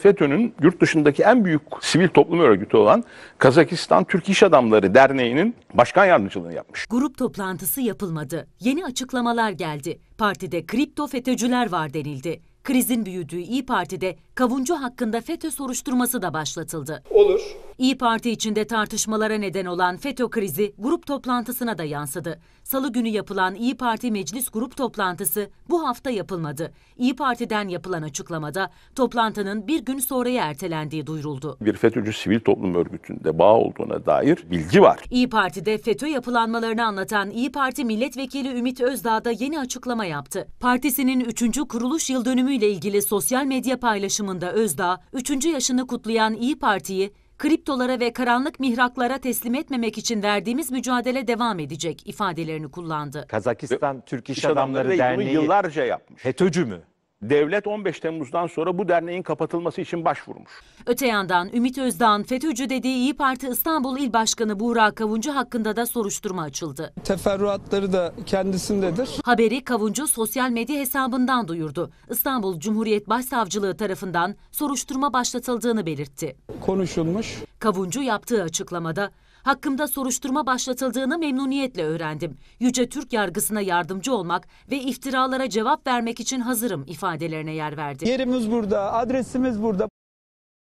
FETÖ'nün yurt dışındaki en büyük sivil toplum örgütü olan Kazakistan Türk İş Adamları Derneği'nin başkan yardımcılığını yapmış. Grup toplantısı yapılmadı. Yeni açıklamalar geldi. Partide kripto FETÖ'cüler var denildi. Krizin büyüdüğü İyi Parti'de Kavuncu hakkında FETÖ soruşturması da başlatıldı. Olur. İyi Parti içinde tartışmalara neden olan FETÖ krizi grup toplantısına da yansıdı. Salı günü yapılan İyi Parti Meclis grup toplantısı bu hafta yapılmadı. İyi Parti'den yapılan açıklamada toplantının bir gün sonraya ertelendiği duyuruldu. Bir FETÖ'cü sivil toplum örgütünde bağ olduğuna dair bilgi var. İyi Parti'de FETÖ yapılanmalarını anlatan İyi Parti Milletvekili Ümit Özdağ da yeni açıklama yaptı. Partisinin 3. kuruluş yıl dönümü ile ilgili sosyal medya paylaşımında Özdağ, 3. yaşını kutlayan İyi Parti'yi kriptolara ve karanlık mihraklara teslim etmemek için verdiğimiz mücadele devam edecek ifadelerini kullandı. Kazakistan Türk İş, İş Adamları, Adamları Derneği yıllarca yapmış. FETÖ'cü mü? devlet 15 Temmuz'dan sonra bu derneğin kapatılması için başvurmuş. Öte yandan Ümit Özdağ'ın FETÖ'cü dediği İyi Parti İstanbul İl Başkanı Buğra Kavuncu hakkında da soruşturma açıldı. Teferruatları da kendisindedir. Haberi Kavuncu sosyal medya hesabından duyurdu. İstanbul Cumhuriyet Başsavcılığı tarafından soruşturma başlatıldığını belirtti. Konuşulmuş. Kavuncu yaptığı açıklamada Hakkımda soruşturma başlatıldığını memnuniyetle öğrendim. Yüce Türk yargısına yardımcı olmak ve iftiralara cevap vermek için hazırım ifadelerine yer verdi. Yerimiz burada, adresimiz burada.